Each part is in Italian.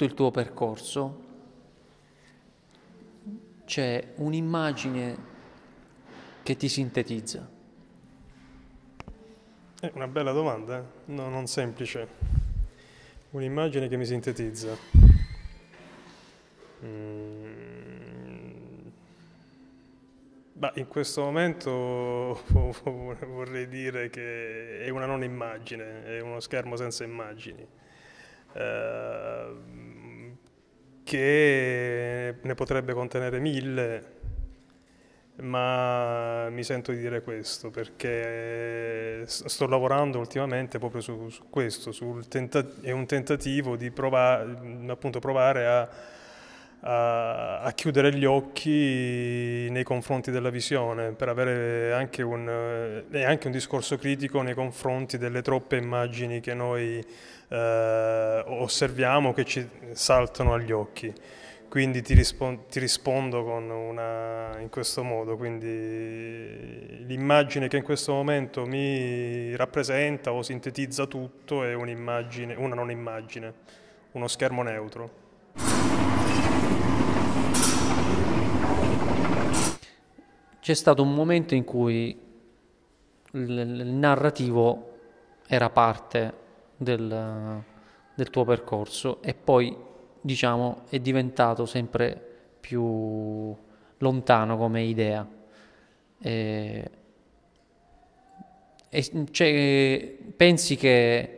tutto il tuo percorso c'è un'immagine che ti sintetizza? È una bella domanda, eh? no, non semplice. Un'immagine che mi sintetizza. Mm. Bah, in questo momento vorrei dire che è una non immagine, è uno schermo senza immagini. Uh, che ne potrebbe contenere mille, ma mi sento di dire questo perché eh, sto lavorando ultimamente proprio su, su questo, sul tenta- è un tentativo di prova- appunto provare a a, a, chiudere gli occhi nei confronti della visione, per avere anche un, eh, anche un discorso critico nei confronti delle troppe immagini che noi eh, osserviamo, che ci saltano agli occhi. Quindi ti, rispo ti rispondo una, in questo modo, quindi l'immagine che in questo momento mi rappresenta o sintetizza tutto è un'immagine, una non immagine, uno schermo neutro. c'è stato un momento in cui il narrativo era parte del, del tuo percorso e poi diciamo è diventato sempre più lontano come idea. E, e cioè, pensi che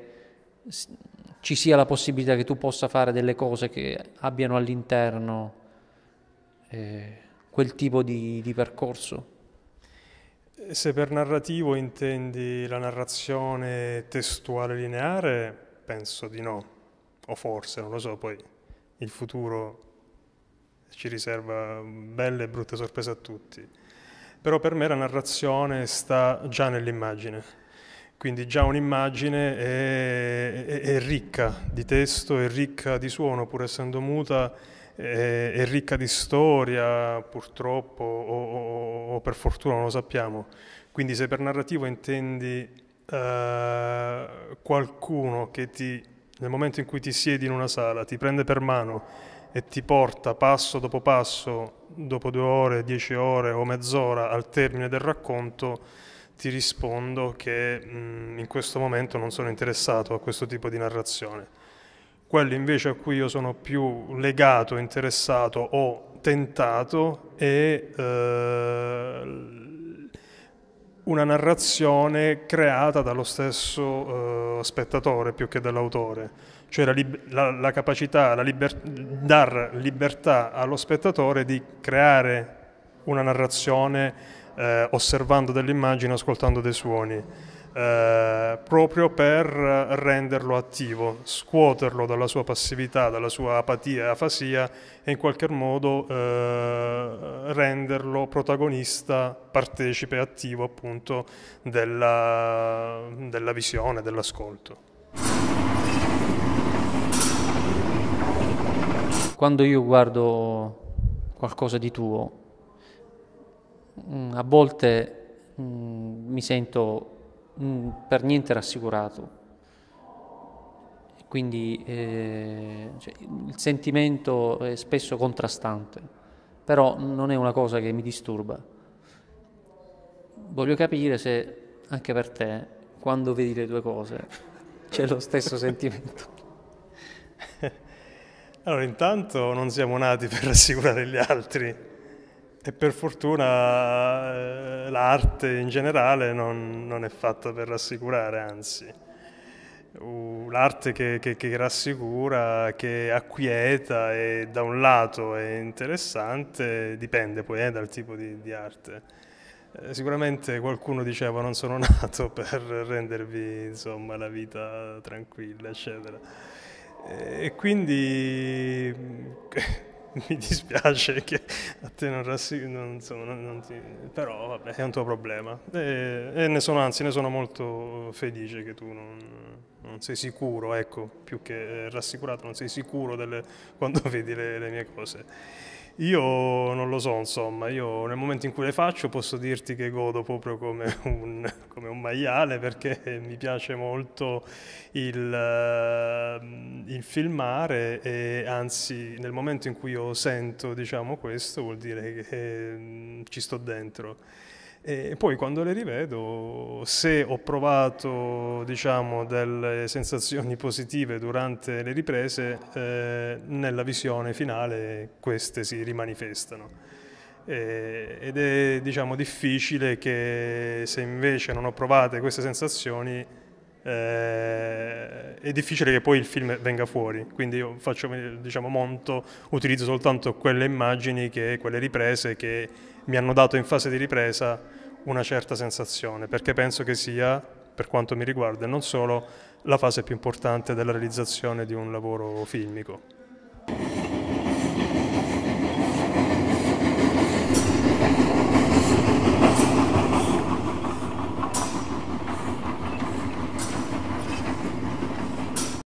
ci sia la possibilità che tu possa fare delle cose che abbiano all'interno eh, quel tipo di, di percorso? Eh, se per narrativo intendi la narrazione testuale lineare, penso di no, o forse, non lo so, poi il futuro ci riserva belle e brutte sorprese a tutti. Però per me la narrazione sta già nell'immagine, quindi già un'immagine è, è, è ricca di testo, è ricca di suono, pur essendo muta è, eh, è ricca di storia, purtroppo, o, o, o, per fortuna non lo sappiamo. Quindi se per narrativo intendi eh, qualcuno che ti, nel momento in cui ti siedi in una sala, ti prende per mano e ti porta passo dopo passo, dopo due ore, dieci ore o mezz'ora al termine del racconto, ti rispondo che mh, mm, in questo momento non sono interessato a questo tipo di narrazione. Quello invece a cui io sono più legato, interessato o tentato è eh, una narrazione creata dallo stesso eh, spettatore più che dall'autore, cioè la, la, la capacità, la liber dar libertà allo spettatore di creare una narrazione eh, osservando delle immagini, ascoltando dei suoni eh, proprio per renderlo attivo, scuoterlo dalla sua passività, dalla sua apatia e afasia e in qualche modo eh, renderlo protagonista, partecipe attivo appunto della, della visione, dell'ascolto. Quando io guardo qualcosa di tuo, mm, a volte mh, mm, mi sento mh, mm, per niente rassicurato. Quindi eh, cioè, il sentimento è spesso contrastante, però non è una cosa che mi disturba. Voglio capire se anche per te, quando vedi le due cose, c'è lo stesso sentimento. Allora, intanto non siamo nati per rassicurare gli altri. E per fortuna eh, l'arte in generale non, non è fatta per rassicurare, anzi. L'arte che, che, che, rassicura, che acquieta e da un lato è interessante, dipende poi eh, dal tipo di, di arte. Eh, sicuramente qualcuno diceva non sono nato per rendervi insomma, la vita tranquilla, eccetera. E quindi mi dispiace che a te non ti, però vabbè, è un tuo problema. E, e, ne sono, anzi, ne sono molto felice che tu non, non sei sicuro, ecco, più che rassicurato, non sei sicuro delle, quando vedi le, le mie cose. Io non lo so, insomma, io nel momento in cui le faccio posso dirti che godo proprio come un, come un maiale perché mi piace molto il, ehm, il, filmare e anzi nel momento in cui io sento diciamo, questo vuol dire che ehm, ci sto dentro e poi quando le rivedo, se ho provato diciamo, delle sensazioni positive durante le riprese, eh, nella visione finale queste si rimanifestano. Eh, ed è diciamo, difficile che se invece non ho provate queste sensazioni, eh, è difficile che poi il film venga fuori. Quindi io faccio, diciamo, monto, utilizzo soltanto quelle immagini, che, quelle riprese che mi hanno dato in fase di ripresa una certa sensazione, perché penso che sia, per quanto mi riguarda, non solo la fase più importante della realizzazione di un lavoro filmico.